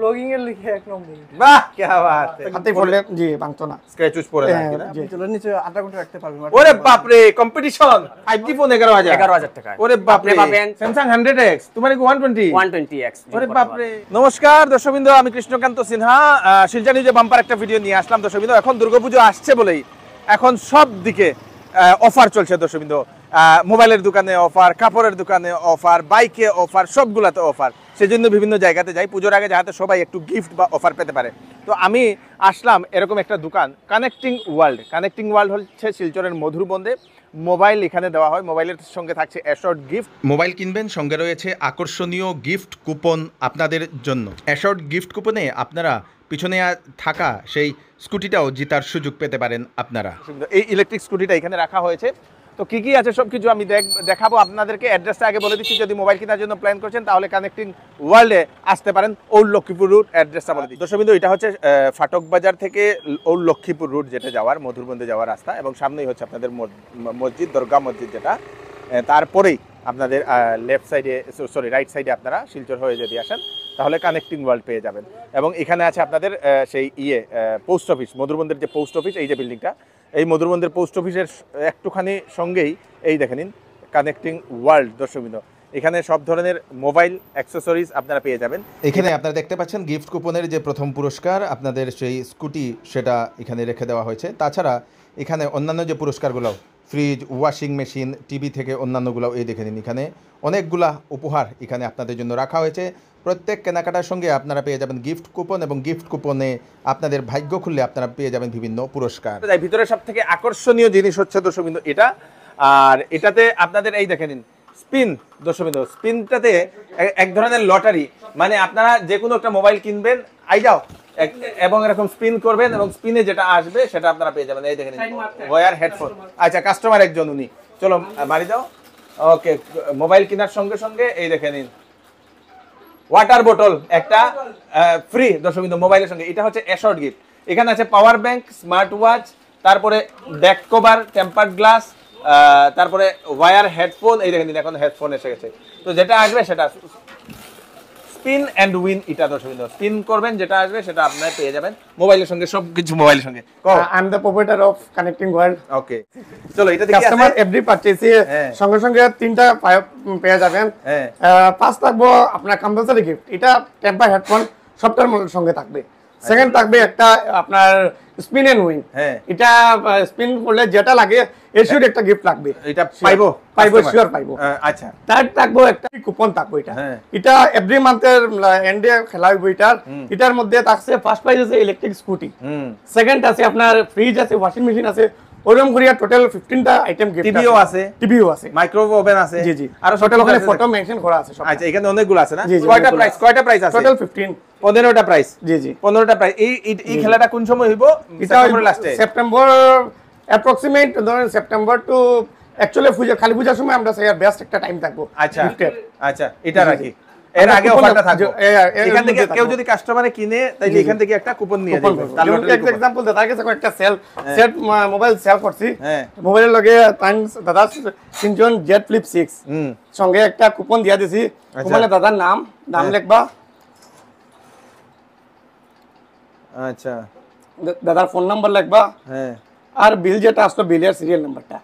Blogging লিখে এক নম্বর বাহ বাত হাতে পড়লে জি বাংতো না স্ক্র্যাচ পড়ে থাকে হ্যাঁ, না জি চলো নিচে আটা রাখতে পারবে ওরে বাপ রে কম্পিটিশন 5G ফোন 11000 11000 টাকা ওরে বাপ রে 100X তোমার কি 120 120X ওরে বাপ রে নমস্কার দর্শকবৃন্দ আমি কৃষ্ণকান্ত সিনহা শিলচর নিউজে বাম্পার একটা ভিডিও নিয়ে আসলাম দর্শকবৃন্দ এখন দুর্গাপুজো আসছে বলেই এখন সব দিকে অফার চলছে দর্শকবৃন্দ মোবাইলের দোকানে অফার কাপড়ের দোকানে অফার বাইকে অফার সবগুলাতে অফার সেজন্য বিভিন্ন জায়গাতে যাই পুজোর আগে যাতে সবাই একটু গিফট বা অফার পেতে পারে তো আমি আসলাম এরকম একটা দোকান কানেক্টিং ওয়ার্ল্ড কানেক্টিং ওয়ার্ল্ড হচ্ছে শিলচরের মধুরবন্দে মোবাইল এখানে দেওয়া হয় মোবাইলের সঙ্গে থাকছে অ্যাশর্ট গিফট মোবাইল কিনবেন সঙ্গে রয়েছে আকর্ষণীয় গিফট কুপন আপনাদের জন্য অ্যাশর্ট গিফট কুপনে আপনারা পিছনে থাকা সেই স্কুটিটাও জিতার সুযোগ পেতে পারেন আপনারা এই ইলেকট্রিক স্কুটিটা এখানে রাখা হয়েছে তো কী কী আছে সব কিছু আমি দেখাবো আপনাদেরকে অ্যাড্রেসটা আগে বলে দিচ্ছি যদি মোবাইল কেনার জন্য প্ল্যান করছেন তাহলে কানেক্টিং ওয়ার্ল্ডে আসতে পারেন ওল লক্ষ্মীপুর রুট অ্যাড্রেসটা বলে দিচ্ছি দর্শকবিন্দু এটা হচ্ছে ফাটক বাজার থেকে ওল লক্ষ্মীপুর রুট যেটা যাওয়ার মধুরবন্দে যাওয়ার রাস্তা এবং সামনেই হচ্ছে আপনাদের মসজিদ দরগা মসজিদ যেটা তারপরেই আপনাদের লেফট সাইডে সরি রাইট সাইডে আপনারা শিলচর হয়ে যদি আসেন তাহলে কানেক্টিং ওয়ার্ল্ড পেয়ে যাবেন এবং এখানে আছে আপনাদের সেই ইয়ে পোস্ট অফিস মধুরবন্দের যে পোস্ট অফিস এই যে বিল্ডিংটা এই মধুরবন্দের পোস্ট অফিসের একটুখানি সঙ্গেই এই দেখে নিন কানেক্টিং ওয়ার্ল্ড দর্শকবৃন্দ এখানে সব ধরনের মোবাইল অ্যাক্সেসরিজ আপনারা পেয়ে যাবেন এখানে আপনারা দেখতে পাচ্ছেন গিফট কুপনের যে প্রথম পুরস্কার আপনাদের সেই স্কুটি সেটা এখানে রেখে দেওয়া হয়েছে তাছাড়া এখানে অন্যান্য যে পুরস্কারগুলো ফ্রিজ ওয়াশিং মেশিন টিভি থেকে অন্যান্যগুলোও এই দেখে নিন এখানে অনেকগুলা উপহার এখানে আপনাদের জন্য রাখা হয়েছে প্রত্যেক কেনাকাটার সঙ্গে আপনারা পেয়ে যাবেন গিফট কুপন এবং গিফট কুপনে আপনাদের ভাগ্য খুললে আপনারা পেয়ে যাবেন বিভিন্ন পুরস্কার ভিতরে সব থেকে আকর্ষণীয় জিনিস হচ্ছে দর্শক বিন্দু এটা আর এটাতে আপনাদের এই দেখে নিন স্পিন দর্শক বিন্দু স্পিনটাতে এক ধরনের লটারি মানে আপনারা যে কোনো একটা মোবাইল কিনবেন আই যাও এবং এরকম স্পিন করবেন এবং স্পিনে যেটা আসবে সেটা আপনারা পেয়ে যাবেন এই দেখেন ওয়ার হেডফোন আচ্ছা কাস্টমার একজন উনি চলো মারি দাও ওকে মোবাইল কেনার সঙ্গে সঙ্গে এই দেখে নিন ওয়াটার বোটল একটা ফ্রি দশমিক মোবাইলের সঙ্গে এটা হচ্ছে অ্যাশর্ট গিফট এখানে আছে পাওয়ার ব্যাংক স্মার্ট ওয়াচ তারপরে ব্যাক কভার টেম্পার্ড গ্লাস তারপরে ওয়ার হেডফোন এই দেখে নিন এখন হেডফোন এসে গেছে তো যেটা আসবে সেটা স্পিন এন্ড উইন এটা বিন্দু স্পিন করবেন যেটা আসবে সেটা আপনারা পেয়ে যাবেন মোবাইলের সঙ্গে সব কিছু মোবাইলের সঙ্গে I am the provider of Connecting World okay চলো এটা দেখি কাস্টমার এভরি পারচেজ সঙ্গে সঙ্গে তিনটা পেয়ে যাবেন হ্যাঁ। পাঁচ থাকবো আপনার কম্পালসারি গিফট এটা টেম্পার হেডফোন সবটার সঙ্গে থাকবে সেকেন্ড থাকবে একটা আপনার স্পিন এন্ড উইং এটা স্পিন করলে যেটা লাগে এসিউর একটা গিফট লাগবে এটা পাইবো পাইবো শিওর পাইবো আচ্ছা তার থাকবো একটা কুপন থাকবো এটা হ্যাঁ। এটা এভরি মান্থের এন্ডে খেলা হইব এটার এটার মধ্যে থাকছে ফার্স্ট প্রাইজ আছে ইলেকট্রিক স্কুটি সেকেন্ড আছে আপনার ফ্রিজ আছে ওয়াশিং মেশিন আছে ওরকম করিয়া টোটাল 15টা আইটেম টিভিও আছে টিভিও আছে মাইক্রোওয়েভ ওভেন আছে জি জি আর টোটাল ওখানে ফটো মেনশন করা আছে সব আচ্ছা এখানে অনেকগুলো আছে না কয়টা প্রাইস কয়টা প্রাইস আছে টোটাল 15 15টা প্রাইস জি জি 15টা প্রাইস এই এই খেলাটা কোন সময় হইব সেপ্টেম্বর লাস্টে সেপ্টেম্বর অ্যাপ্রক্সিমেট ধরেন সেপ্টেম্বর টু অ্যাকচুয়ালি পূজা খালি পূজার সময় আমরা সেই বেস্ট একটা টাইম থাকবো আচ্ছা আচ্ছা এটা রাখি এর আগেও ফাটা থাকো এই এখানে কেও যদি কাস্টমারে কিনে তাই এখানে কি একটা কুপন নিয়ে যাবে তাহলে একটা एग्जांपल दे তার কাছে একটা সেল সেট মোবাইল সেল করছি মোবাইলে হ্যাঁ। লাগে দাদা কিনছেন জট ফ্লিপ 6 সঙ্গে একটা কুপন দিয়া দিছি ওখানে আচ্ছা। দাদার নাম নাম হ্যাঁ। লিখবা আচ্ছা দাদার ফোন নাম্বার লিখবা হ্যাঁ আর বিল যেটা আছে বিলের সিরিয়াল নাম্বারটা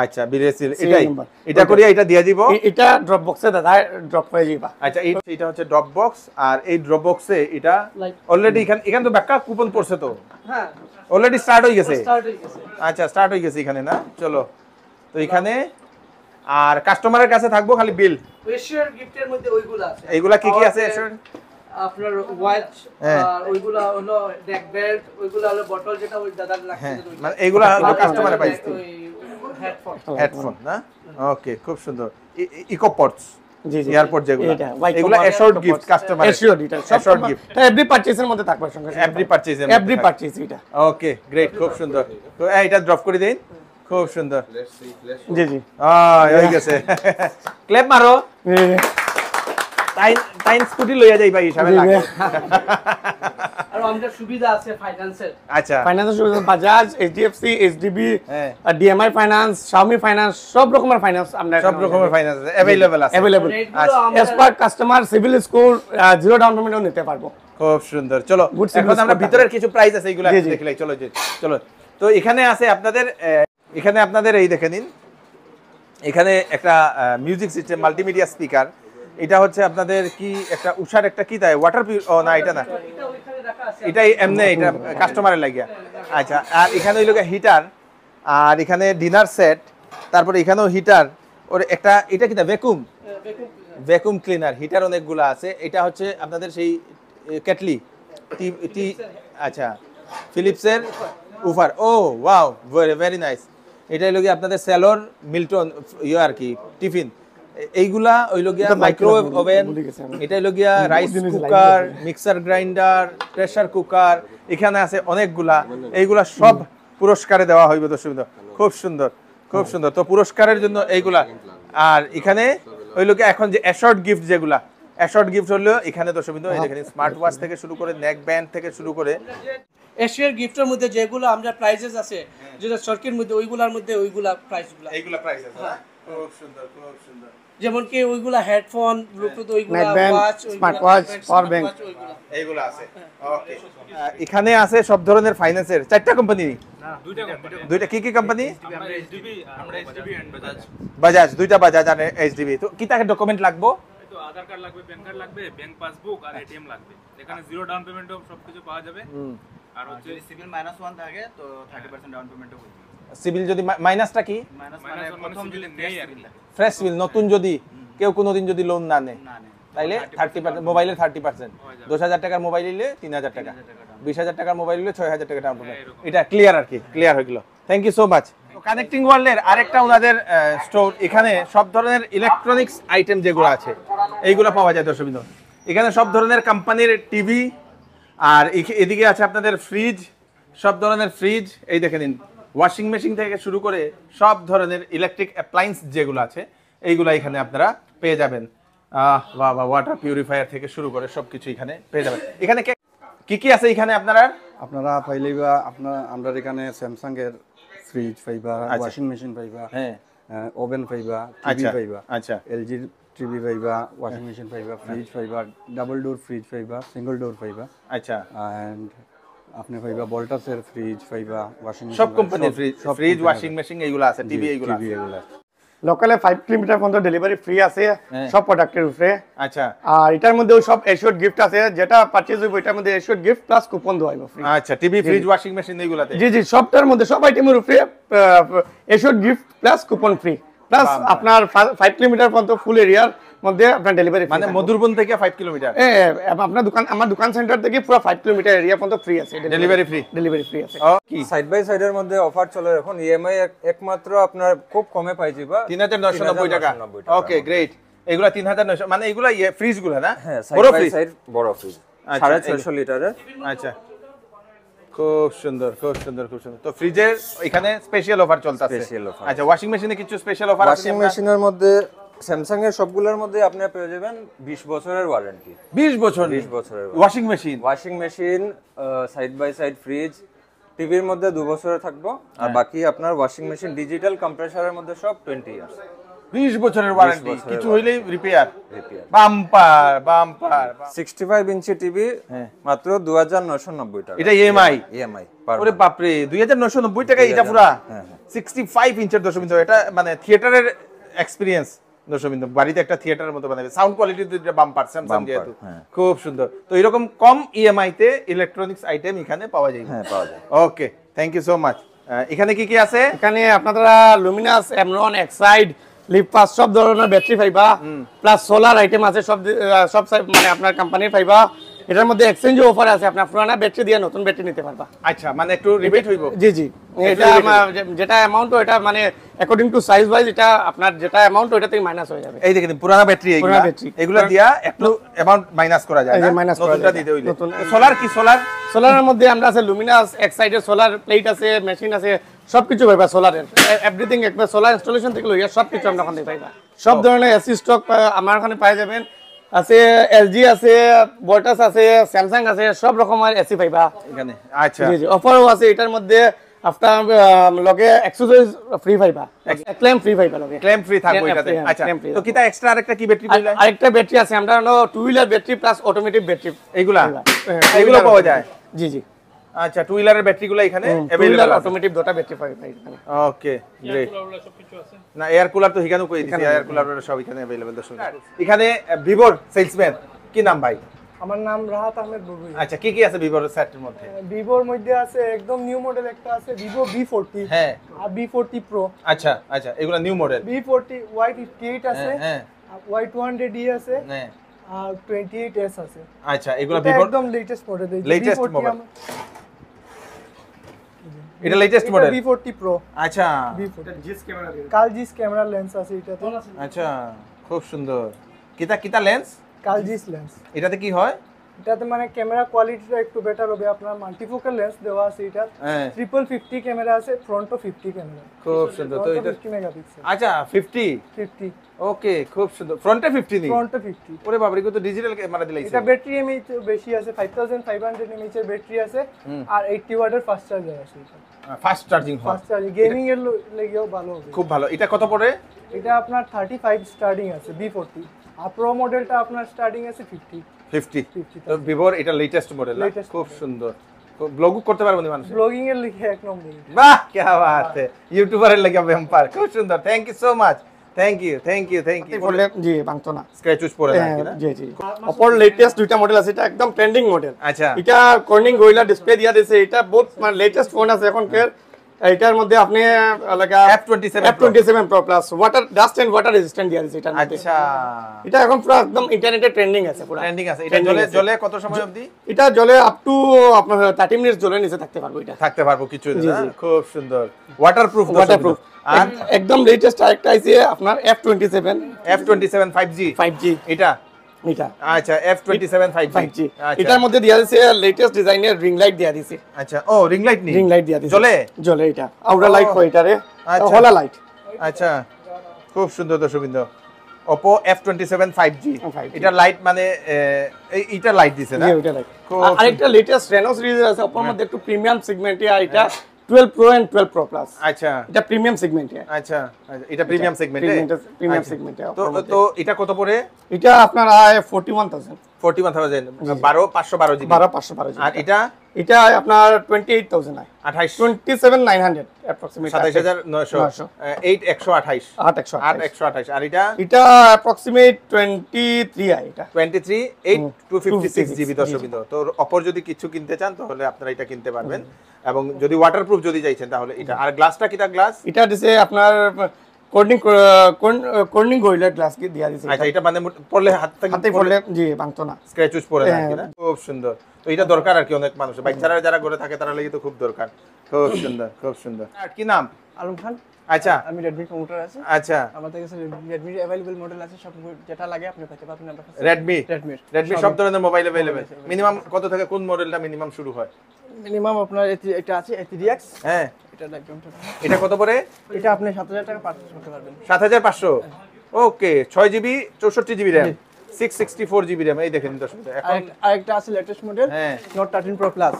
আচ্ছা বিরেসিল এটাই এটা করি এটা দিয়ে দিব এটা ড্রপ বক্সে দাদা ড্রপ হয়ে যাবে আচ্ছা এই এটা হচ্ছে ড্রপ বক্স আর এই ড্রপ বক্সে এটা অলরেডি এখানে এখানে তো ব্যাকআপ কুপন পড়ছে তো হ্যাঁ অলরেডি স্টার্ট হয়ে গেছে স্টার্ট হয়ে গেছে আচ্ছা স্টার্ট হয়ে গেছে এখানে না চলো তো এখানে আর কাস্টমারের কাছে থাকবো খালি বিল এশিয়ার গিফটের মধ্যে ওইগুলা আছে এইগুলা কি কি আছে এশিয়ার আপনার ওয়াচ হ্যাঁ। আর ওইগুলা হলো নেক বেল্ট ওইগুলা হলো বটল যেটা ওই দাদার হ্যাঁ, লাগছে মানে এইগুলা হলো কাস্টমারে পাইছে হেডফোন না ওকে খুব সুন্দর ইকো পডস জি এয়ারপোর্ট যেগুলো এগুলো অ্যাশর্ড গিফট মধ্যে থাকবে সঙ্গে এভরি পারচেজের এটা ওকে গ্রেট খুব সুন্দর তো এটা ড্রপ করে দেন খুব সুন্দর জি জি আহ হয়ে টাইম টাইম স্কুটি লইয়া যাই ভাই হিসাবে এইচডিএফসি ফাইন্যান্স ফাইন্যান্স সব রকমের finance CIBIL score zero down সুন্দর চলো কিছু আছে দেখলে চলো তো এখানে আছে আপনাদের এখানে আপনাদের এই দেখে নিন এখানে একটা মিউজিক সিস্টেম মাল্টিমিডিয়া স্পিকার এটা হচ্ছে আপনাদের কি একটা উষার একটা কি দেয় ওয়াটার ও না এটা না এটাই এমনি এটা কাস্টমারের লাগিয়া আচ্ছা আর এখানে ওই লোকের হিটার আর এখানে ডিনার সেট তারপরে এখানেও হিটার ওর একটা এটা কি ভ্যাকুম ভ্যাকুম ক্লিনার হিটার অনেকগুলো আছে এটা হচ্ছে আপনাদের সেই কেটলি টি টি আচ্ছা ফিলিপসের উফার ও ওয়াও ভেরি ভেরি নাইস এটাই লোক আপনাদের স্যালোর মিল্টন ইয়ে আর কি টিফিন এইগুলা হইল গিয়া মাইক্রোওয়েভ ওভেন এটা হইল rice cooker mixer grinder pressure cooker এখানে আছে অনেকগুলা এইগুলা সব পুরস্কারে দেওয়া হইবে তো খুব সুন্দর খুব সুন্দর তো পুরস্কারের জন্য এইগুলা আর এখানে ওই লোকে এখন যে অ্যাশর্ট গিফট যেগুলা অ্যাশর্ট গিফট হলো এখানে তো এই দেখেন স্মার্ট ওয়াচ থেকে শুরু করে নেক ব্যান্ড থেকে শুরু করে এশিয়ার গিফটের মধ্যে যেগুলো আমরা প্রাইজেস আছে যেটা সরকির মধ্যে ওইগুলার মধ্যে ওইগুলা প্রাইজগুলো এইগুলা প্রাইজেস হ্যাঁ? আছে হ্যাঁ। খুব সুন্দর খুব সুন্দর যেমন কি ওইগুলা হেডফোন হ্যাঁ। ব্লুটুথ ওইগুলা watch smart watch power bank এইগুলো আছে ওকে হ্যাঁ। এখানে আছে সব ধরনের ফাইন্যান্সের চারটা কোম্পানি না দুইটা কোম্পানি দুইটা কি কি কোম্পানি আমরা আমরা HDB HDB and Bajaj Bajaj দুইটা বাজাজ আর এইচডিবি তো কি টাকা ডকুমেন্ট লাগবে তো আধার কার্ড লাগবে প্যান কার্ড লাগবে ব্যাংক পাসবুক আর এটিএম লাগবে এখানে জিরো ডাউন পেমেন্টও সবকিছু পাওয়া যাবে আর হচ্ছে সিভিল মাইনাস ওয়ান থাকে তো থার্টি পার্সেন্ট ডাউন পেমেন্টও করতে সিভিল যদি মাইনাসটা কি ফ্রেশ মানে সিভিল নতুন যদি কেউ কোনোদিন যদি লোন না নেয় তাইলে থার্টি পার্সেন্ট মোবাইলে থার্টি পার্সেন্ট দশ হাজার টাকার মোবাইল নিলে তিন হাজার টাকা বিশ হাজার টাকার মোবাইল নিলে ছয় হাজার টাকা ডাউন হ্যাঁ, এটা ক্লিয়ার আর কি ক্লিয়ার হয়ে গেল thank you so much Connecting ওয়ার্ল্ডের আরেকটা ওনাদের স্টোর এখানে সব ধরনের ইলেকট্রনিক্স আইটেম যেগুলো আছে এইগুলো পাওয়া যায় দর্শকবৃন্দ এখানে সব ধরনের কোম্পানির টিভি আর এদিকে আছে আপনাদের ফ্রিজ সব ধরনের ফ্রিজ এই দেখে নিন ওয়াশিং মেশিন থেকে শুরু করে সব ধরনের ইলেকট্রিক অ্যাপ্লায়েন্স যেগুলো আছে এইগুলো এখানে আপনারা পেয়ে যাবেন বা বা ওয়াটার পিউরিফায়ার থেকে শুরু করে সব কিছু এখানে পেয়ে যাবেন এখানে কি কি আছে এখানে আপনারা আপনারা পাইলে বা আপনার আমরা এখানে স্যামসাং এর ফ্রিজ পাইবা ওয়াশিং মেশিন পাইবা হ্যাঁ ওভেন পাইবা টিভি পাইবা আচ্ছা এলজি টিভি পাইবা ওয়াশিং মেশিন পাইবা ফ্রিজ পাইবা ডাবল ডোর ফ্রিজ পাইবা সিঙ্গল ডোর পাইবা আচ্ছা এন্ড আপনি পাইবা ভোল্টাসের ফ্রিজ পাইবা ওয়াশিং সব company fridge fridge washing machine এইগুলো আছে টিভি এইগুলো টিভি এইগুলো লোকালে 5 কিলোমিটার পর্যন্ত ডেলিভারি ফ্রি আছে হ্যাঁ। সব প্রোডাক্টের উপরে আচ্ছা আর এটার মধ্যেও সব এশিওর গিফট আছে যেটা পারচেজ হইবো এটার মধ্যে এশিওর গিফট প্লাস কুপন দেওয়া হইবো ফ্রি আচ্ছা টিভি ফ্রিজ ওয়াশিং মেশিন এইগুলাতে জি জি সবটার মধ্যে সব আইটেমের উপরে assure gift plus coupon free plus আপনার 5 কিলোমিটার পর্যন্ত ফুল এরিয়ার মধ্যে আপনার ডেলিভারি মানে মধুরবন থেকে 5 কিমি হ্যাঁ আপনার দোকান আমার দোকান সেন্টার থেকে পুরো 5 কিমি এরিয়া পর্যন্ত ফ্রি আছে ডেলিভারি ফ্রি ডেলিভারি ফ্রি আছে কি সাইড বাই সাইডের মধ্যে অফার চলে এখন ইএমআই e একমাত্র আপনার খুব কমে পাইছি বা 3990 টাকা ওকে গ্রেট এগুলা 3990 মানে এগুলা ফ্রিজ ইয়ে গুলো না হ্যাঁ, বড় ফ্রিজ বড় ফ্রিজ 650 লিটারে আচ্ছা খুব সুন্দর খুব সুন্দর খুব সুন্দর তো ফ্রিজের এখানে স্পেশাল অফার চলতেছে স্পেশাল অফার আচ্ছা ওয়াশিং মেশিনে কিছু স্পেশাল অফার আছে ওয়াশিং মেশিনের মধ্যে স্যামসাং এর সবগুলোর মধ্যে আপনি পেয়ে যাবেন 20 বছরের ওয়ারেন্টি 20 বছর 20 বছরের washing machine washing machine side by side fridge টিভির মধ্যে দু বছরে থাকবো আর হ্যাঁ। বাকি আপনার ওয়াশিং মেশিন ডিজিটাল কম্প্রেসারের মধ্যে সব 20 ইয়ার্স 20 বছরের ওয়ারেন্টি কিছু হইলেই repair bumper bumper 65 inch TV হ্যাঁ। মাত্র 2990 টাকা এটা ইএমআই ইএমআই ওরে বাপ রে 2990 টাকা এটা পুরা 65 হ্যাঁ, ইঞ্চের দশমিক এটা মানে থিয়েটারের এক্সপেরিয়েন্স দর্শকবৃন্দ বাড়িতে একটা থিয়েটারের মতো বানাবে সাউন্ড কোয়ালিটি বাম্পার স্যামসাং যেহেতু খুব সুন্দর তো এরকম কম ইএমআই তে ইলেকট্রনিক্স আইটেম এখানে পাওয়া যায় হ্যাঁ পাওয়া যায় okay thank you so much এখানে কি কি আছে এখানে আপনারা লুমিনাস এমরন এক্সাইড লিপপাস সব ধরনের ব্যাটারি পাইবা প্লাস সোলার আইটেম আছে সব সব মানে আপনার কোম্পানির পাইবা এটার মধ্যে এক্সচেঞ্জ অফার আছে আপনি পুরনো ব্যাটারি দিয়ে নতুন ব্যাটারি নিতে পারবা আচ্ছা মানে একটু রিবেট হইব জি জি এটা যেটা অ্যামাউন্ট এটা মানে অ্যাকর্ডিং টু সাইজ ওয়াইজ এটা আপনার যেটা অ্যামাউন্ট ওটা থেকে মাইনাস হয়ে যাবে এই দেখেন পুরনো ব্যাটারি এইগুলা এগুলা দিয়া একটু অ্যামাউন্ট মাইনাস করা যায় মাইনাস নতুনটা দিতে হইলে সোলার কি সোলার সোলারের মধ্যে আমরা আছে লুমিনাস এক সোলার প্লেট আছে মেশিন আছে সবকিছু পাইবা সোলারের এভরিথিং একবার সোলার ইনস্টলেশন থেকে লইয়া সবকিছু আমরা ওখানে পাইবা সব oh। ধরনের এসি স্টক আমার ওখানে পাই যাবেন আছে এলজি আছে ভোল্টাস আছে স্যামসাং আছে সব রকমের এসি পাইবা e এখানে আচ্ছা জি জি অফারও আছে এটার মধ্যে আফটার লগে এক্সারসাইজ ফ্রি পাইবা ক্লেম ফ্রি পাইবা লগে ক্লেম ফ্রি থাকবে এটাতে হ্যাঁ, আচ্ছা তো হ্যাঁ। কিটা এক্সট্রা আরেকটা কি ব্যাটারি পাইলা আরেকটা ব্যাটারি আছে আমরা two wheeler battery plus automatic battery এইগুলা এইগুলো পাওয়া যায় জি জি আচ্ছা টু হুইলারের ব্যাটারিগুলো এখানে अवेलेबल অটোমেটিক দুটো ব্যাটারি পাবে এখানে ওকে গ্রেট না এয়ার কুলার তো এখানেও কই দিছি এয়ার কুলার সব এখানে अवेलेबल দর্শক হ্যাঁ। এখানে ভিভোর সেলসম্যান কি নাম ভাই আমার নাম রাহাত আহমেদ বুবু আচ্ছা কি কি আছে ভিভোর সেটের মধ্যে ভিভোর মধ্যে আছে একদম নিউ মডেল একটা আছে ভিভো V40 হ্যাঁ আর V40 Pro আচ্ছা আচ্ছা এগুলো নিউ মডেল V40 Y58 আছে হ্যাঁ Y200e হ্যাঁ। e আছে হ্যাঁ আর 28s আছে আচ্ছা এগুলো ভিভোর একদম লেটেস্ট মডেল লেটেস্ট মডেল এটা লেটেস্ট মডেল V40 Pro আচ্ছা V40 জিস ক্যামেরা কাল জিস ক্যামেরা লেন্স আছে এটা তো আচ্ছা খুব সুন্দর কিতা কিতা লেন্স কাল জিস লেন্স এটাতে কি হয় এটাতে মানে ক্যামেরা কোয়ালিটিটা একটু বেটার হবে আপনার মাল্টিফোকাল লেন্স দেওয়া আছে এটা ট্রিপল ফিফটি ক্যামেরা আছে ফ্রন্ট ও ফিফটি ক্যামেরা খুব সুন্দর তো এটা ফিফটি মেগাপিক্সেল আচ্ছা ফিফটি ফিফটি ওকে খুব সুন্দর ফ্রন্টে ফিফটি নেই ফ্রন্টে ফিফটি ওরে বাবা কত ডিজিটাল ক্যামেরা দিলাইছে এটা ব্যাটারি এমএইচ বেশি আছে five thousand five hundred mAh এর ব্যাটারি আছে আর এইটটি ওয়াটের ফাস্ট চার্জার আছে fast charging fast charging gaming এর লেগেও ভালো হবে খুব ভালো এটা কত পড়ে এটা আপনার থার্টি ফাইভ স্টার্টিং আছে বি ফোর্টি আর প্রো মডেলটা আপনার স্টার্টিং আছে ফিফটি ভিভোর এটা লেটেস্ট মডেল খুব সুন্দর ব্লগ করতে পারবো মানুষ ব্লগিং এর লিখে এক নম্বর বাহ কি বাত ইউটিউবারের লাগে ভ্যাম্পায়ার খুব সুন্দর thank you so much thank you thank you thank you জি বাংতো না স্ক্র্যাচ উচ না জি জি অপর লেটেস্ট দুইটা মডেল আছে এটা একদম ট্রেন্ডিং মডেল আচ্ছা এটা কর্নিং গোরিলা ডিসপ্লে দিয়া দিছে এটা বহুত মানে লেটেস্ট ফোন আছে এখন এখনকার এটার মধ্যে আপনি লাগা F27 F27 Pro plus water dust and water resistant দিয়ে আছে এটা আচ্ছা এটা এখন পুরো একদম ইন্টারনেটে ট্রেন্ডিং আছে পুরো ট্রেন্ডিং আছে এটা জলে জলে কত সময় অবধি এটা জলে আপ টু আপনার 30 মিনিট জলে নিচে থাকতে পারবো এটা থাকতে পারবো কিছু না খুব সুন্দর ওয়াটারপ্রুফ ওয়াটারপ্রুফ একদম লেটেস্ট আরেকটা আছে আপনার F27 F27 5G 5G এটা এটা আচ্ছা F27 5G আচ্ছা। এটার মধ্যে দেয়া দিছে লেটেস্ট ডিজাইনের রিং লাইট এটা লাইট হয় আচ্ছা। আচ্ছা, এটা এটা লাইট মানে এটা লাইট দিছে না লাইট আরেকটা লেটেস্ট রেনোস সিরিজ আছে Oppoর হ্যাঁ। মধ্যে একটু প্রিমিয়াম সেগমেন্টে এটা হ্যাঁ। 12 প্রো এন্ড 12 প্রো প্লাস আচ্ছা এটা প্রিমিয়াম আচ্ছা, সেগমেন্টে আচ্ছা এটা প্রিমিয়াম সেগমেন্টে প্রিমিয়াম সেগমেন্টে তো তো এটা কত পড়ে এটা আপনার 41000 41000 12 512 জিবি 12 512 জিবি আর এটা এটা আপনার 28000 আর এটা এটা অ্যাপ্রক্সিমেট এটা জিবি অপর যদি কিছু কিনতে চান তাহলে আপনারা এটা কিনতে পারবেন এবং যদি ওয়াটারপ্রুফ যদি চাইছেন তাহলে এটা আর গ্লাসটা কিটা গ্লাস এটা দিছে আপনার আচ্ছা, মানে হ্যাঁ। খুব সুন্দর মানুষ খুব দরকার খুব সুন্দর খুব সুন্দর আর কি নাম আলম খান আচ্ছা আমি আছে আচ্ছা মডেল আছে সব যেটা লাগে সব মোবাইল মিনিমাম কত থেকে কোন মডেলটা মিনিমাম শুরু হয় মিনিমাম আপনার এটা আছে এথিরিয়াক্স হ্যাঁ এটা একদম এটা কত করে এটা আপনি 7000 টাকা পারচেস করতে পারবেন 7500 হ্যাঁ। ওকে ছয় জিবি চৌষট্টি GB RAM six sixty four GB RAM এই দেখেন দশ আরেকটা আছে লেটেস্ট মডেল হ্যাঁ নোট থার্টিন প্রো প্লাস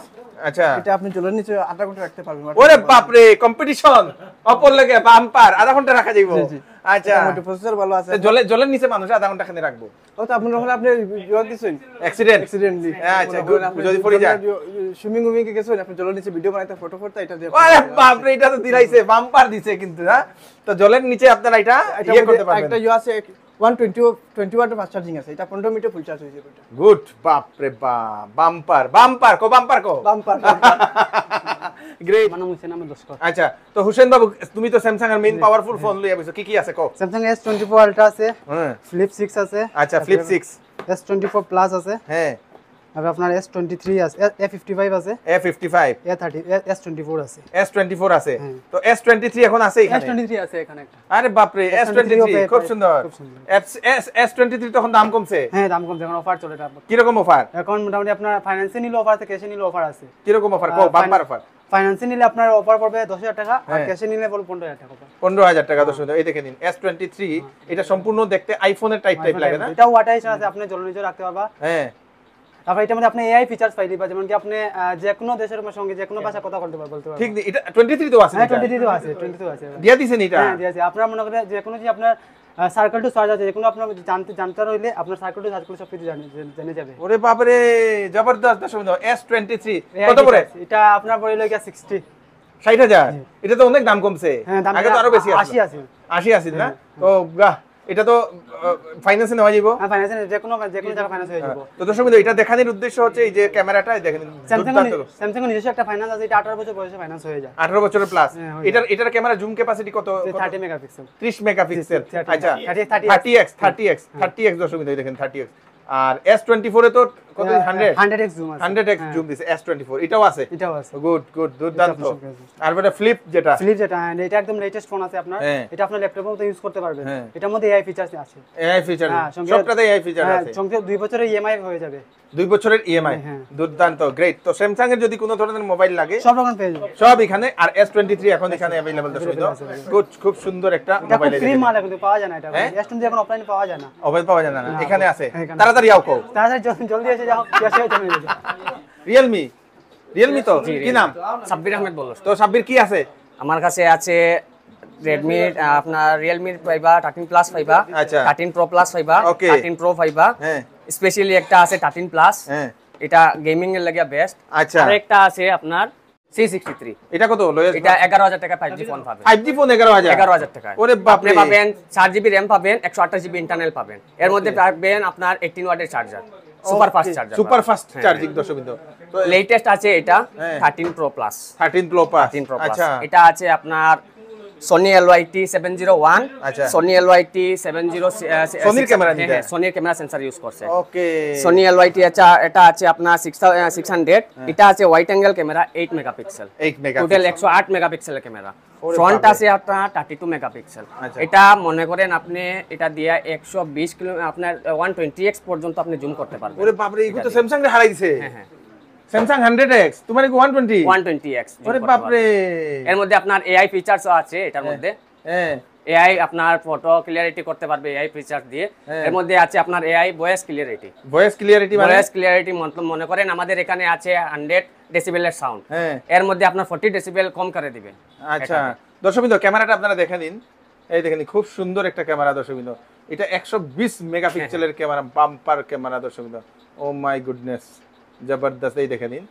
আচ্ছা এটা আপনি জলের নিচে আধা ঘন্টা রাখতে পারবেন ওরে বাপরে কম্পিটিশন অপর লাগে বাম্পার আধা ঘন্টা রাখা জি আচ্ছা ভালো আছে জলে জলের নিচে মানুষ আধা ঘন্টা খানে রাখবো আপনার সুইমিং ইয়ে হ্যাঁ, আচ্ছা, ইয়ে, আপনি জলের নিচে ভিডিও বানাইতে ফটো ফটো এটা বাপ রে এটা তো দিলাইছে বাম্পার দিছে কিন্তু না হ্যাঁ? তো জলের নিচে আপনারা এটা ইয়ে করতে পারবেন একটা ইউ ইয়ে আছে 120 ওয়াটের ফাস্ট চার্জিং আছে এটা 15 মিনিটে ফুল চার্জ হয়ে যাবে গুড বাপ রে বাপ বাম্পার বাম্পার কো বাম্পার কো বাম্পার গ্রেট মানাম হোসেন আমার দস্কর আচ্ছা তো হুসেন বাবু তুমি তো স্যামসাং এর মেইন পাওয়ারফুল ফোন লইয়া বইছো কি কি আছে কও স্যামসাং S24 আলট্রা আছে হ্যাঁ ফ্লিপ 6 আছে আচ্ছা ফ্লিপ 6 S24 প্লাস আছে হ্যাঁ আর আপনার S23 আছে এ আছে A55 A30 ফাইভ আছে S24 আছে হ্যাঁ। তো S23 এখন আছে এখানে S23 আছে এখানে একটা আরে বাপ রে S23 খুব সুন্দর S23 তখন দাম কমছে হ্যাঁ দাম কমছে এখন অফার চলে এটা কি রকম অফার এখন মোটামুটি আপনার ফাইন্যান্সে নিলে অফার আছে ক্যাশে নিলে অফার আছে কি রকম অফার কো বাম্পার অফার ফাইন্যান্সে নিলে আপনার অফার পড়বে 10000 টাকা আর ক্যাশে নিলে বল 15000 টাকা 15000 টাকা দশ হ্যাঁ। এই দেখে নিন S23 এটা সম্পূর্ণ দেখতে আইফোনের টাইপ টাইপ লাগে না এটা ওয়াটাইস আছে আপনি জল রাখতে পারবা হ্যাঁ তারপর এটা হ্যাঁ, হ্যাঁ, মধ্যে এটা 23 তো জবরদস্ত সিক্সটি ষাট হাজার এটা অনেক দাম কমছে হ্যাঁ, আগে তো আশি আছে আশি আছে না এটা তো ফাইন্যান্সে নেওয়া যাবে হ্যাঁ ফাইন্যান্সে যে কোনো যে কোনো হ্যাঁ। জায়গা ফাইন্যান্সে হয়ে যাবে তো দর্শক বিন্দু এটা দেখানোর উদ্দেশ্য হচ্ছে এই যে ক্যামেরাটা দেখেন স্যামসাং স্যামসাং নিজস্ব একটা ফাইন্যান্স আছে এটা 18 বছর বয়সে ফাইন্যান্স হয়ে যায় 18 বছরের প্লাস হ্যাঁ, এটার এটার ক্যামেরা জুম ক্যাপাসিটি কত 30 মেগাপিক্সেল 30 মেগাপিক্সেল আচ্ছা 30x 30x 30x 30x দর্শক বিন্দু দেখেন 30x আর S24 এ তো কত 100 100x জুম আছে 100x জুম হ্যাঁ। দিছে S24 এটাও আছে এটাও আছে গুড oh, গুড দুর্দান্ত আর এটা ফ্লিপ যেটা ফ্লিপ যেটা হ্যাঁ, এটা একদম লেটেস্ট ফোন আছে আপনার হ্যাঁ। এটা আপনার ল্যাপটপে ইউজ করতে পারবেন এটার মধ্যে ফিচার আছে ফিচার সবটাতে ফিচার আছে সঙ্গে বছরের e হয়ে যাবে দুই বছরের e দুর্দান্ত গ্রেট তো স্যামসাং এর যদি কোনো ধরনের মোবাইল লাগে সব রকম পেয়ে যাবেন সব এখানে আর S23 এখন এখানে अवेलेबल গুড খুব সুন্দর একটা মোবাইল এটা মাল পাওয়া যায় না এটা S23 এখন অফলাইনে পাওয়া যায় না অফলাইনে পাওয়া যায় না এখানে আছে তাড়াতাড়ি আও কও তাড়াতাড়ি জলদি এসে রিয়েলমি রিয়েলমি তো কি নাম সাব্বির আহমেদ তো সাব্বির কি আছে আমার কাছে আছে রেডমি আপনার thirteen plus thirteen pro plus thirteen pro specially একটা আছে থার্টিন হ্যাঁ। প্লাস এটা গেমিং এর লাগিয়া বেস্ট আচ্ছা একটা আছে আপনার এটা এটা টাকা ফোন পাবেন ফোন টাকা পাবেন পাবেন এর মধ্যে পাবেন আপনার এইটিন ওয়ার্ডের charger super fast charger super fast charging latest আছে এটা thirteen pro plus thirteen pro plus pro plus এটা আছে আপনার Sony LYT seven zero one Sony T seven zero সোনির ক্যামেরা হ্যাঁ সোনির ক্যামেরা সেন্সার ইউজ করছে ওকে সোনি এলওয়াইটি আচ্ছা এটা আছে আপনার সিক্স uh, হান্ড্রেড হ্যাঁ। এটা আছে wide angle camera eight megapixel total একশো আট মেগাপিক্সেলের ক্যামেরা ফ্রন্ট আছে আপনার থার্টি টু মেগাপিক্সেল এটা মনে করেন আপনি এটা দিয়ে একশো বিশ কিলো আপনার ওয়ান টোয়েন্টি এক্স পর্যন্ত আপনি জুম করতে পারবেন ওরে এগুলো তো স্যামসাং হারাইছে হ্যাঁ হ্যাঁ স্যামসাং 100x তোমার কি 120 120x আরে বাপ রে এর মধ্যে আপনার এআই ফিচারসও আছে এটার হ্যাঁ, মধ্যে এআই হ্যাঁ। আপনার ফটো ক্লিয়ারিটি করতে পারবে এআই ফিচার দিয়ে হ্যাঁ। এর মধ্যে আছে আপনার AI voice clarity voice clarity মানে ভয়েস ক্লিয়ারিটি মনে করেন আমাদের এখানে আছে 100 ডেসিবেলের সাউন্ড এর মধ্যে আপনার 40 ডেসিবেল কম করে দিবে আচ্ছা দর্শকবৃন্দ ক্যামেরাটা আপনারা দেখে নিন এই দেখেন খুব সুন্দর একটা ক্যামেরা দর্শকবৃন্দ এটা 120 মেগাপিক্সেলের ক্যামেরা বাম্পার ক্যামেরা দর্শকবৃন্দ ও মাই গুডনেস জবরদস্ত এই দেখে নিন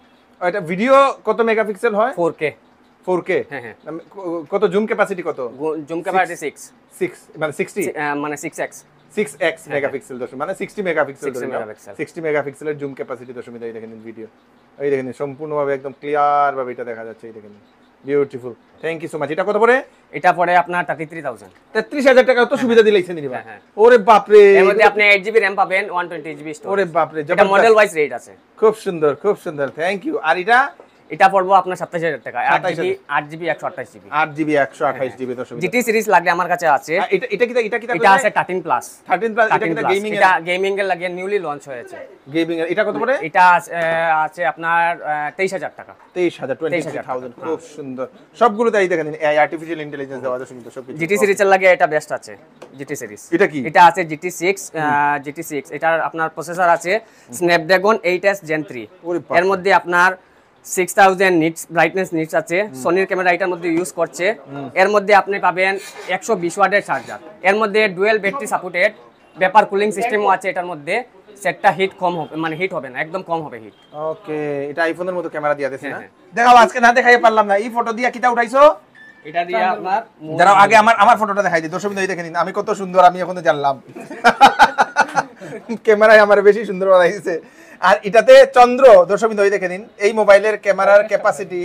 এটা ভিডিও কত মেগাপিক্সেল হয় 4K 4K হ্যাঁ হ্যাঁ কত জুম ক্যাপাসিটি কত জুম ক্যাপাসিটি 6 6 মানে 60 মানে 6x 6x মেগাপিক্সেল দশমিক মানে 60 মেগাপিক্সেল 60 মেগাপিক্সেলের জুম ক্যাপাসিটি দশমিক এই দেখে নিন ভিডিও এই দেখে নিন সম্পূর্ণভাবে একদম ক্লিয়ার ভাবে এটা দেখা যাচ্ছে এই দেখে নিন beautiful thank you so much এটা কত পড়ে এটা পড়ে আপনার 33000 33000 টাকা তো সুবিধা দিলে রে দিবা হ্যাঁ, হ্যাঁ। ওরে বাপ রে এর মধ্যে আপনি 8 জিবি RAM পাবেন 128 জিবি স্টোরেজ ওরে বাপ রে এটা মডেল ওয়াইজ রেট আছে খুব সুন্দর খুব সুন্দর থ্যাংক ইউ আর এটা এটা পড়বো আপনার সাতাশ হাজার টাকা আট জিবি একশো আঠাশ জিবি আট জিবি একশো আঠাশ হ্যাঁ। জিবি জিটি সিরিজ আমার কাছে আছে এটা মানে? আছে thirteen plus thirteen plus gaming gaming এর নিউলি লঞ্চ হয়েছে গেমিং এর এটা কত পড়ে এটা আছে আপনার তেইশ হাজার টাকা তেইশ হাজার টোয়েন্টি থাউজেন্ড খুব হ্যাঁ। সুন্দর সবগুলো তাই দেখেন আর্টিফিশিয়াল ইন্টেলিজেন্স দেওয়া সুন্দর সব জিটি সিরিজের লাগে এটা বেস্ট আছে জিটি সিরিজ এটা কি এটা আছে জিটি সিক্স জিটি সিক্স এটার আপনার প্রসেসর আছে Snapdragon eight S Gen three এর মধ্যে আপনার six thousand nits brightness nits আছে সোনির ক্যামেরা এটার মধ্যে ইউজ করছে এর মধ্যে আপনি পাবেন একশো বিশ ওয়াটের চার্জার এর মধ্যে ডুয়েল ব্যাটারি সাপোর্টেড ব্যাপার কুলিং সিস্টেমও আছে এটার মধ্যে সেটটা হিট কম হবে মানে হিট হবে না একদম কম হবে হিট ওকে এটা আইফোনের মতো ক্যামেরা দিয়া না হ্যাঁ, হ্যাঁ। দেখাও আজকে না দেখাই পারলাম না এই ফটো দিয়ে কিটা উঠাইছো এটা আপনার দাঁড়াও আগে আমার আমার ফটোটা দেখাই দিই দর্শক দেখে দেখেন আমি কত সুন্দর আমি এখন জানলাম ক্যামেরায় আমার বেশি সুন্দর আর এটাতে চন্দ্র দর্শক ওই দেখে নিন এই মোবাইলের ক্যামেরার ক্যাপাসিটি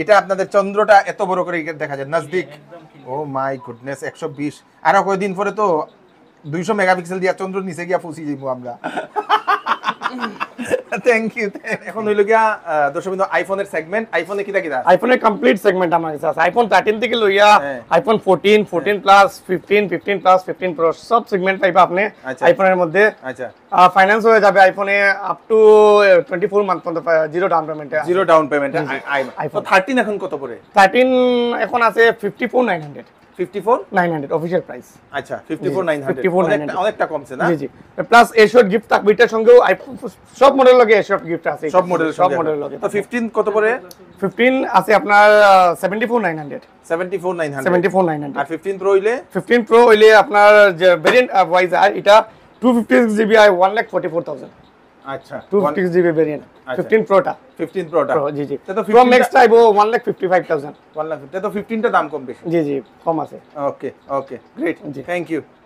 এটা আপনাদের চন্দ্রটা এত বড় করে দেখা যায় নজদিক ও মাই গুডনেস একশো বিশ আরো কয়েকদিন পরে তো দুইশো মেগাপিক্সেল দিয়া চন্দ্র নিচে গিয়া ফুসি যাইবো আমরা থ্যাংক ইউ এখন হইল গিয়া দর্শকবৃন্দ আইফোনের সেগমেন্ট আইফোনে কিটা কিটা আইফোনের কমপ্লিট সেগমেন্ট আমার কাছে আছে আইফোন 13 থেকে লইয়া iPhone 14 14 plus fifteen fifteen plus fifteen pro সব সেগমেন্ট পাইবা আপনি আইফোনের আচ্ছা। মধ্যে আচ্ছা ফাইন্যান্স হয়ে যাবে আইফোনে আপ টু 24 মান্থ পর্যন্ত জিরো ডাউন পেমেন্টে জিরো ডাউন পেমেন্টে আইফোন 13 এখন কত পড়ে 13 এখন আছে নাইন হান্ড্রেড 54900 অফিশিয়াল প্রাইস আচ্ছা 54900 অনেকটা কমছে না জি জি প্লাস এশর্ট গিফট থাকবে সব মডেল লগে এশর্ট গিফট আছে সব মডেল সব মডেল লগে তো 15 কত পড়ে 15 আছে আপনার 74900 74900 74900 আর 15 প্রো হইলে 15 প্রো হইলে আপনার যে ওয়াইজ আর এটা 256 জিবি আই 144000 আচ্ছা প্রোটা প্রোটা টাইপ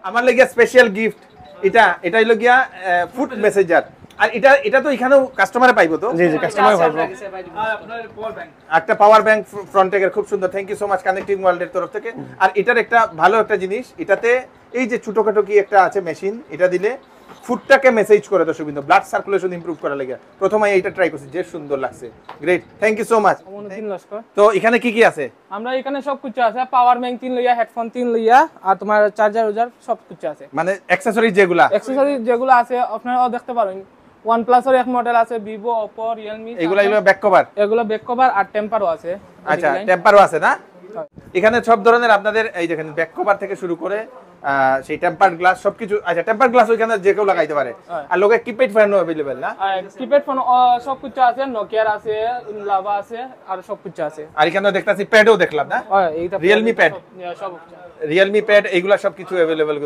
আমার ফুড আর এটা এটা তো এখানেও একটা পাওয়ার ব্যাংক খুব সুন্দর thank you so much Connecting ওয়ার্ল্ডের তরফ থেকে আর এটার একটা ভালো একটা জিনিস এটাতে এই যে ছোটখাটো কি একটা আছে মেশিন এটা দিলে ফুডটাকে মেসেজ করে দর্শক বিন্দু ব্লাড সার্কুলেশন ইম্প্রুভ করা লাগে প্রথমে এইটা ট্রাই করছি যে সুন্দর লাগছে great thank you so much তো এখানে কি কি আছে আমরা এখানে সব কিছু আছে পাওয়ার ব্যাংক তিন লইয়া হেডফোন তিন লইয়া আর তোমার চার্জার উজার সব কিছু আছে মানে অ্যাকসেসরি যেগুলা অ্যাকসেসরি যেগুলো আছে আপনারা দেখতে পারেন OnePlus এর এক মডেল আছে Vivo Oppo Realme এগুলো এগুলো ব্যাক কভার এগুলো ব্যাক কভার আর টেম্পারও আছে আচ্ছা টেম্পারও আছে না এখানে সব ধরনের আপনাদের এই দেখেন ব্যাক কভার থেকে শুরু করে সেই টেম্পার গ্লাস আচ্ছা টেম্পার গ্লাস ওইখানে যে কেউ লাগাইতে পারে হ্যাঁ। আর লোকে কিপ্যাড না কিপ্যাড ফোন হ্যাঁ, হ্যাঁ, সব কিছু আছে নোকিয়ার আছে লাভা আছে আর সব কিছু আছে আর এখানে দেখতাছি প্যাডও দেখলাম না রিয়েলমি প্যাড রিয়েলমি প্যাড এইগুলা সব কিছু अवेलेबल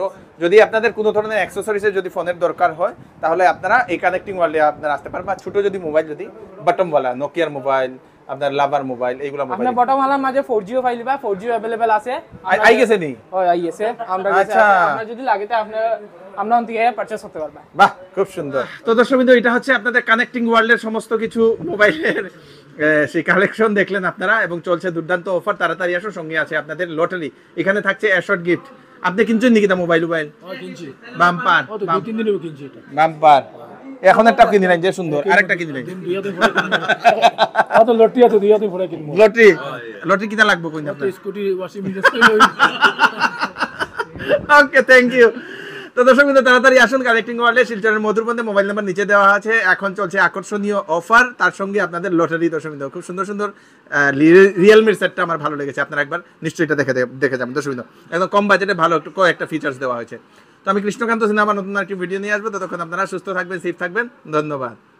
তো যদি আপনাদের কোনো ধরনের অ্যাকসেসরিজে যদি ফোনের দরকার হয় তাহলে আপনারা এই কানেক্টিং ওয়ার্ল্ডে আপনারা আসতে পারেন বা ছোট যদি মোবাইল যদি বাটম বলা নোকিয়ার মোবাইল আপনার লাভার মোবাইল মোবাইল বটম মাঝে 4G ও বা 4G अवेलेबल আছে আই গেছে নি আই গেছে আমরা গেছে আচ্ছা। যদি লাগে আমরা অন্তিকে পারচেজ করতে বাহ খুব সুন্দর তো এটা হচ্ছে আপনাদের কানেক্টিং ওয়ার্ল্ডের সমস্ত কিছু মোবাইলের সেই কালেকশন দেখলেন আপনারা এবং চলছে দুর্দান্ত অফার তাড়াতাড়ি আসো সঙ্গে আছে আপনাদের লটারি এখানে থাকছে অ্যাশর্ট গিফট আপনি কিনছেন নাকি মোবাইল মোবাইল হ্যাঁ, কিনছি বাম্পার হ্যাঁ, বাম্পার এখন একটা কিনে নাই যে সুন্দর আরেকটা কিনে নাই কত আচ্ছা, লটি আছে দিয়া তুই পরে কিনবো লটি লটি কিটা লাগবে কইনা আপনার scooty washing machine okay thank you তো দর্শক বিন্দু তাড়াতাড়ি আসুন কালেক্টিং ওয়ার্ল্ডে শিলচরের মধুরবন্ধে মোবাইল নাম্বার নিচে দেওয়া আছে এখন চলছে আকর্ষণীয় অফার তার সঙ্গে আপনাদের লটারি দর্শক বিন্দু খুব সুন্দর সুন্দর রিয়েলমির সেটটা আমার ভালো লেগেছে আপনারা একবার নিশ্চয়ই এটা দেখে দেখে যাবেন দর্শক বিন্দু একদম কম বাজেটে ভালো একটু কয়েকটা ফিচার্স দেওয়া হয়েছে তো আমি কৃষ্ণকান্ত সিনহা আমার নতুন একটি ভিডিও নিয়ে আসবো ততক্ষণ আপনারা সুস্থ থাকবেন সেফ থাকবেন ধন্যবাদ